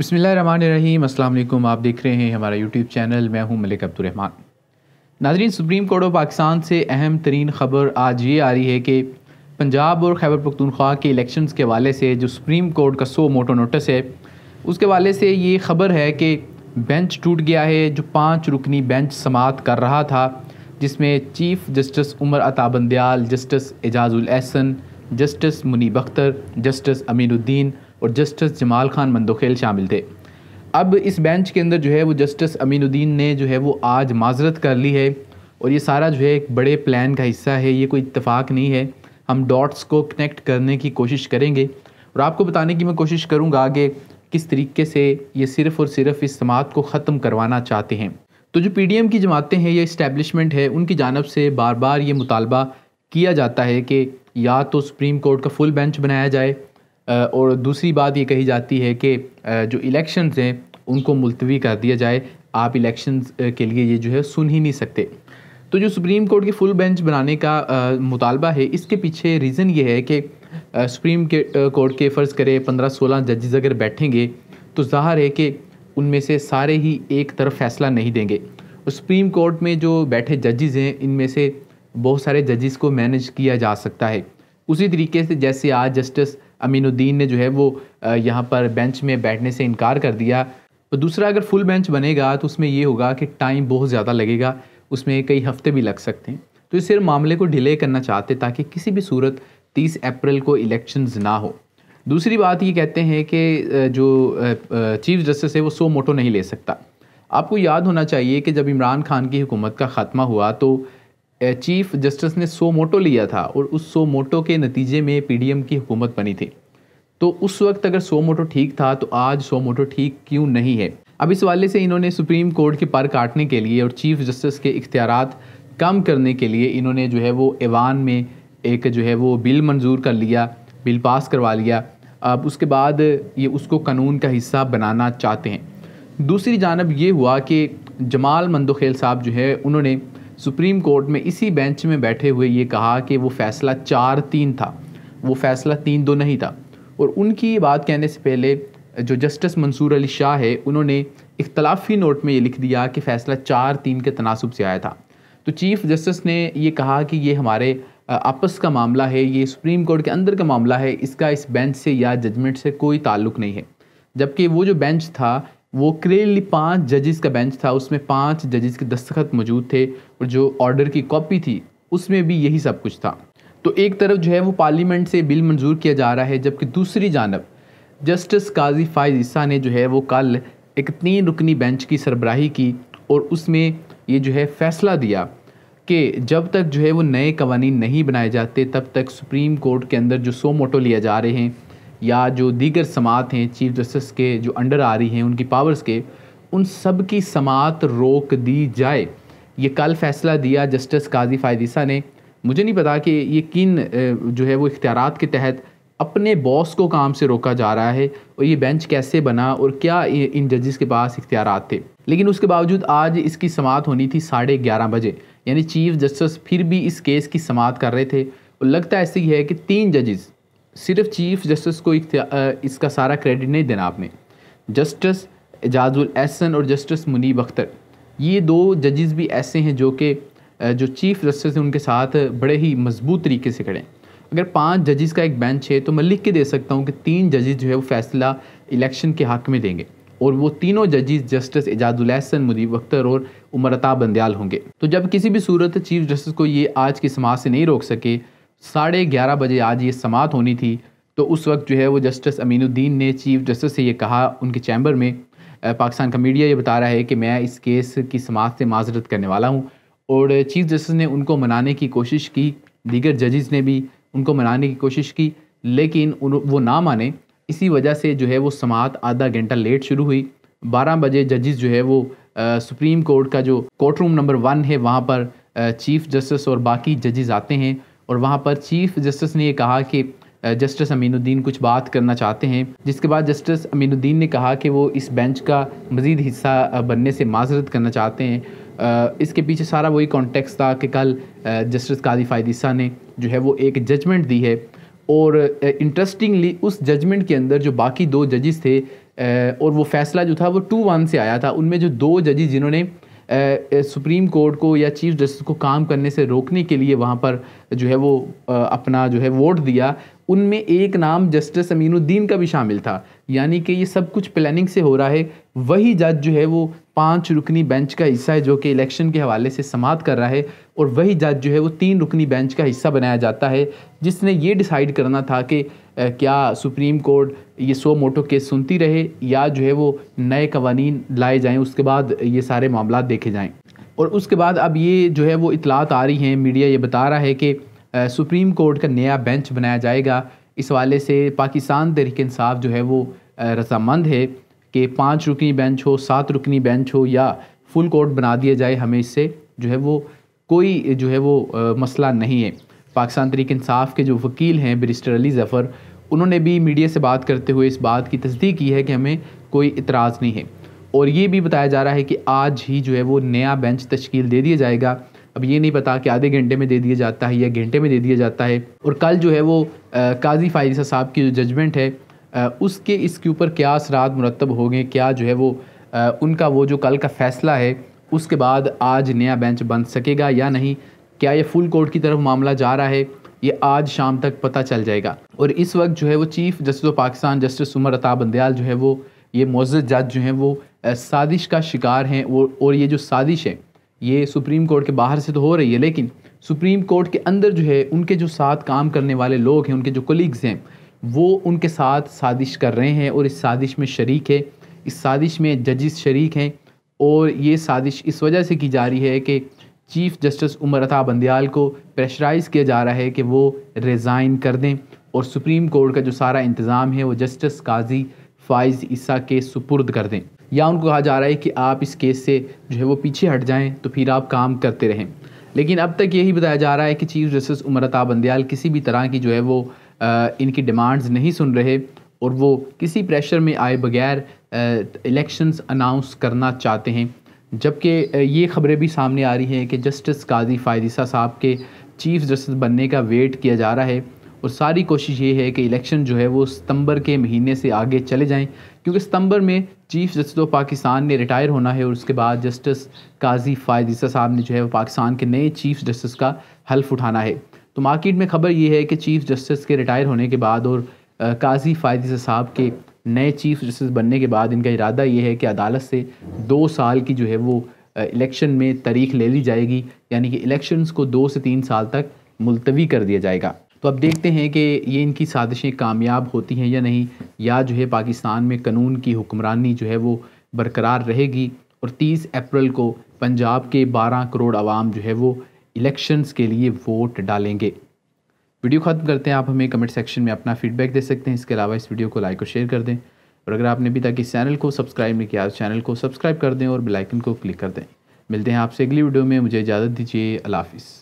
बसमीम अल्लाम आप देख रहे हैं हमारा यूट्यूब चैनल मैं हूं मलिक अब्दुलरहमान नाजरीन सुप्रीम कोर्ट ऑफ पाकिस्तान से अहम तरीन खबर आज ये आ रही है कि पंजाब और खैबर पखतनख्वा के इलेक्शन के वाले से जो सुप्रीम कोर्ट का सो मोटो नोटिस है उसके वाले से ये खबर है कि बेंच टूट गया है जो पाँच रुकनी बेंच समात कर रहा था जिसमें chief justice Umar Ata Bandial justice Ijazul Ahsan justice Munib Akhtar justice Aminuddin और जस्टिस जमाल खान मंदोखेल शामिल थे अब इस बेंच के अंदर जो है वो जस्टिस अमीनुद्दीन ने जो है वो आज माजरत कर ली है और ये सारा जो है एक बड़े प्लान का हिस्सा है ये कोई इतफ़ाक़ नहीं है हम डॉट्स को कनेक्ट करने की कोशिश करेंगे और आपको बताने की मैं कोशिश करूँगा आगे किस तरीके से ये सिर्फ़ और सिर्फ इस समात को ख़त्म करवाना चाहते हैं तो जो पी डी एम की जमातें हैं या इस्टेबलिशमेंट है उनकी जानब से बार बार ये मुतालबा किया जाता है कि या तो सुप्रीम कोर्ट का फुल बेंच बनाया जाए और दूसरी बात ये कही जाती है कि जो इलेक्शंस हैं उनको मुलतवी कर दिया जाए आप इलेक्शंस के लिए ये जो है सुन ही नहीं सकते तो जो सुप्रीम कोर्ट की फुल बेंच बनाने का मुतालबा है इसके पीछे रीज़न ये है कि सुप्रीम के कोर्ट के फ़र्ज़ करें पंद्रह सोलह जजेज़ अगर बैठेंगे तो ज़ाहर है कि उनमें से सारे ही एक तरफ फैसला नहीं देंगे और सुप्रीम कोर्ट में जो बैठे जजेज़ हैं इनमें से बहुत सारे जजेस को मैनेज किया जा सकता है उसी तरीके से जैसे आज जस्टिस अमीनुद्दीन ने जो है वो यहाँ पर बेंच में बैठने से इनकार कर दिया और दूसरा अगर फुल बेंच बनेगा तो उसमें ये होगा कि टाइम बहुत ज़्यादा लगेगा उसमें कई हफ्ते भी लग सकते हैं तो इस सिर्फ मामले को डिले करना चाहते ताकि किसी भी सूरत 30 अप्रैल को इलेक्शंस ना हो दूसरी बात ये कहते हैं कि जो चीफ जस्टिस है वो सो मोटो नहीं ले सकता आपको याद होना चाहिए कि जब इमरान खान की हुकूमत का ख़ात्मा हुआ तो चीफ जस्टिस ने सो मोटो लिया था और उस सो मोटो के नतीजे में पीडीएम की हुकूमत बनी थी तो उस वक्त अगर सो मोटो ठीक था तो आज सो मोटो ठीक क्यों नहीं है अब इस वाले से इन्होंने सुप्रीम कोर्ट के पर काटने के लिए और चीफ जस्टिस के इख्तियार कम करने के लिए इन्होंने जो है वो ऐवान में एक जो है वो बिल मंजूर कर लिया बिल पास करवा लिया अब उसके बाद ये उसको कानून का हिस्सा बनाना चाहते हैं दूसरी जानब ये हुआ कि जमाल मंदोखेल साहब जो है उन्होंने सुप्रीम कोर्ट में इसी बेंच में बैठे हुए ये कहा कि वो फैसला चार तीन था वो फैसला तीन दो नहीं था और उनकी ये बात कहने से पहले जो जस्टिस मंसूर अली शाह है उन्होंने इख्तलाफी नोट में ये लिख दिया कि फ़ैसला चार तीन के तनासब से आया था तो चीफ़ जस्टिस ने ये कहा कि ये हमारे आपस का मामला है ये सुप्रीम कोर्ट के अंदर का मामला है इसका इस बेंच से या जजमेंट से कोई ताल्लुक नहीं है जबकि वो जो बेंच था वो क्लियरली पांच जजेस का बेंच था उसमें पांच जजेस के दस्तखत मौजूद थे और जो ऑर्डर की कॉपी थी उसमें भी यही सब कुछ था तो एक तरफ जो है वो पार्लियामेंट से बिल मंजूर किया जा रहा है जबकि दूसरी जानब जस्टिस काजी फायज ईसा ने जो है वो कल एक तीन रुकनी बेंच की सरबराही की और उसमें ये जो है फैसला दिया कि जब तक जो है वो नए कवानीन नहीं बनाए जाते तब तक सुप्रीम कोर्ट के अंदर जो सो मोटो लिया जा रहे हैं या जो दीगर समात हैं चीफ जस्टिस के जो अंडर आ रही हैं उनकी पावर्स के उन सब की समात रोक दी जाए ये कल फैसला दिया जस्टिस काजी फ़ायदीसा ने मुझे नहीं पता कि ये किन जो है वो इख्तियार के तहत अपने बॉस को काम से रोका जा रहा है और ये बेंच कैसे बना और क्या इन जजेस के पास इख्तियार थे लेकिन उसके बावजूद आज इसकी समात होनी थी साढ़े ग्यारह बजे यानी चीफ जस्टिस फिर भी इस केस की समात कर रहे थे और लगता ऐसे ही है कि तीन जजेस सिर्फ चीफ जस्टिस को इसका सारा क्रेडिट नहीं देना आपने जस्टिस एजाजुल एहसन और जस्टिस मुनीब अख्तर ये दो जजेस भी ऐसे हैं जो कि जो चीफ जस्टिस हैं उनके साथ बड़े ही मजबूत तरीके से खड़े हैं अगर पांच जजेस का एक बेंच है तो मैं लिख के दे सकता हूँ कि तीन जजेस जो है वो फैसला इलेक्शन के हक में देंगे और वो तीनों जजेस जस्टिस एजाजुल एहसन मुदीब अख्तर और उमरता बंदयाल होंगे तो जब किसी भी सूरत चीफ जस्टिस को ये आज की समाज से नहीं रोक सके साढ़े ग्यारह बजे आज ये समात होनी थी तो उस वक्त जो है वो जस्टिस अमीनुद्दीन ने चीफ जस्टिस से ये कहा उनके चैम्बर में पाकिस्तान का मीडिया ये बता रहा है कि मैं इस केस की समात से माजरत करने वाला हूँ और चीफ जस्टिस ने उनको मनाने की कोशिश की दीगर जजेस ने भी उनको मनाने की कोशिश की लेकिन उन वो ना माने इसी वजह से जो है वो समात आधा घंटा लेट शुरू हुई बारह बजे जजेस जो है वो आ, सुप्रीम कोर्ट का जो कोर्ट रूम नंबर वन है वहाँ पर आ, चीफ जस्टिस और बाकी जजेस आते हैं और वहाँ पर चीफ जस्टिस ने ये कहा कि जस्टिस अमीनुद्दीन कुछ बात करना चाहते हैं जिसके बाद जस्टिस अमीनुद्दीन ने कहा कि वो इस बेंच का मज़ीद हिस्सा बनने से माजरत करना चाहते हैं इसके पीछे सारा वही कॉन्टेक्स्ट था कि कल जस्टिस कादी फ़ायदीसा ने जो है वो एक जजमेंट दी है और इंटरेस्टिंगली उस जजमेंट के अंदर जो बाकी दो जजेस थे और वो फैसला जो था वो टू वन से आया था उनमें जो दो जजेस जिन्होंने सुप्रीम कोर्ट को या चीफ जस्टिस को काम करने से रोकने के लिए वहाँ पर जो है वो अपना जो है वोट दिया उनमें एक नाम जस्टिस अमीनुद्दीन का भी शामिल था यानी कि ये सब कुछ प्लानिंग से हो रहा है वही जज जो है वो पांच रुकनी बेंच का हिस्सा है जो कि इलेक्शन के हवाले से समाप्त कर रहा है और वही जज जो है वो तीन रुकनी बेंच का हिस्सा बनाया जाता है जिसने ये डिसाइड करना था कि क्या सुप्रीम कोर्ट ये सो मोटो केस सुनती रहे या जो है वो नए कवानी लाए जाएँ उसके बाद ये सारे मामला देखे जाएँ और उसके बाद अब ये जो है वो इतलात आ रही हैं मीडिया ये बता रहा है कि सुप्रीम कोर्ट का नया बेंच बनाया जाएगा इस वाले से पाकिस्तान तहरीक इंसाफ जो है वो रजामंद है कि पाँच रुकनी बेंच हो सात रुकनी बेंच हो या फुल कोर्ट बना दिया जाए हमें इससे जो है वो कोई जो है वो मसला नहीं है पाकिस्तान तरीक इंसाफ के जो वकील हैं बरिस्टर अली ज़फ़र उन्होंने भी मीडिया से बात करते हुए इस बात की तस्दीक की है कि हमें कोई इतराज़ नहीं है और ये भी बताया जा रहा है कि आज ही जो है वो नया बेंच तश्कील दे दिया जाएगा अब ये नहीं पता कि आधे घंटे में दे दिया जाता है या घंटे में दे दिया जाता है और कल जो है वो काजी फायरिसा साहब की जो जजमेंट है आ, उसके इसके ऊपर क्या असरात मुरतब हो गए क्या जो है वो आ, उनका वो जो कल का फ़ैसला है उसके बाद आज नया बेंच बन सकेगा या नहीं क्या ये फुल कोर्ट की तरफ मामला जा रहा है ये आज शाम तक पता चल जाएगा और इस वक्त जो है वो chief justice of Pakistan justice Umar Ata Bandial जो है वो ये मोज़ जज जो हैं वो साजिश का शिकार हैं और ये जो साजिश है ये सुप्रीम कोर्ट के बाहर से तो हो रही है लेकिन सुप्रीम कोर्ट के अंदर जो है उनके जो साथ काम करने वाले लोग हैं उनके जो कोलीग्स हैं वो उनके साथ साजिश कर रहे हैं और इस साजिश में शरीक है इस साजिश में जजिस शरीक हैं और ये साजिश इस वजह से की जा रही है कि चीफ जस्टिस उमर अता बंदियाल को प्रेशराइज़ किया जा रहा है कि वो रिज़ाइन कर दें और सुप्रीम कोर्ट का जो सारा इंतज़ाम है वो जस्टिस काजी फ़ाइज़ ईसा के सुपुर्द कर दें या उनको कहा जा रहा है कि आप इस केस से जो है वो पीछे हट जाएं तो फिर आप काम करते रहें लेकिन अब तक यही बताया जा रहा है कि चीफ जस्टिस उमर अता बंदियाल किसी भी तरह की जो है वो आ, इनकी डिमांड्स नहीं सुन रहे और वो किसी प्रेशर में आए बगैर इलेक्शंस अनाउंस करना चाहते हैं जबकि ये खबरें भी सामने आ रही हैं कि जस्टिस काजी फायदिसा साहब के चीफ जस्टिस बनने का वेट किया जा रहा है और सारी कोशिश ये है कि इलेक्शन जो है वो सितंबर के महीने से आगे चले जाएं क्योंकि सितंबर में चीफ जस्टिस ऑफ तो पाकिस्तान ने रिटायर होना है और उसके बाद जस्टिस काजी फायदिसा साहब ने जो है वो पाकिस्तान के नए चीफ जस्टिस का हल्फ उठाना है तो मार्केट में खबर ये है कि चीफ जस्टिस के रिटायर होने के बाद और काजी फायदिसा साहब के नए चीफ जस्टिस बनने के बाद इनका इरादा ये है कि अदालत से दो साल की जो है वो इलेक्शन में तारीख ले ली जाएगी यानी कि इलेक्शंस को दो से तीन साल तक मुलतवी कर दिया जाएगा तो अब देखते हैं कि ये इनकी साजिशें कामयाब होती हैं या नहीं या जो है पाकिस्तान में कानून की हुक्मरानी जो है वो बरकरार रहेगी और तीस अप्रैल को पंजाब के बारह करोड़ आवाम जो है वो इलेक्शंस के लिए वोट डालेंगे वीडियो ख़त्म करते हैं आप हमें कमेंट सेक्शन में अपना फीडबैक दे सकते हैं इसके अलावा इस वीडियो को लाइक और शेयर कर दें और अगर आपने अभी तक इस चैनल को सब्सक्राइब नहीं किया तो चैनल को सब्सक्राइब कर दें और बेलाइकन को क्लिक कर दें मिलते हैं आपसे अगली वीडियो में मुझे इजाज़त दीजिए अलाफिज़